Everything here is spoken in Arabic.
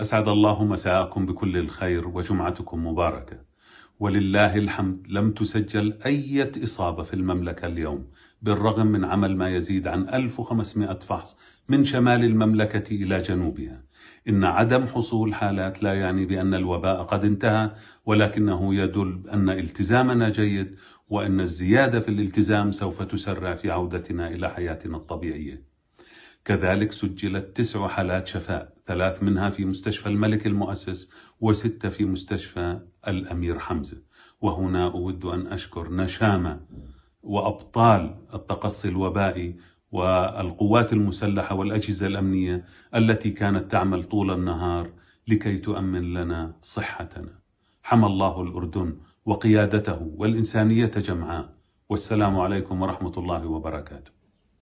أسعد الله مساءكم بكل الخير وجمعتكم مباركة ولله الحمد لم تسجل أي إصابة في المملكة اليوم بالرغم من عمل ما يزيد عن 1500 فحص من شمال المملكة إلى جنوبها إن عدم حصول حالات لا يعني بأن الوباء قد انتهى ولكنه يدل أن التزامنا جيد وأن الزيادة في الالتزام سوف تسرع في عودتنا إلى حياتنا الطبيعية كذلك سجلت تسع حالات شفاء ثلاث منها في مستشفى الملك المؤسس وستة في مستشفى الأمير حمزة وهنا أود أن أشكر نشامة وأبطال التقصي الوبائي والقوات المسلحة والأجهزة الأمنية التي كانت تعمل طول النهار لكي تؤمن لنا صحتنا حمى الله الأردن وقيادته والإنسانية جمعاء والسلام عليكم ورحمة الله وبركاته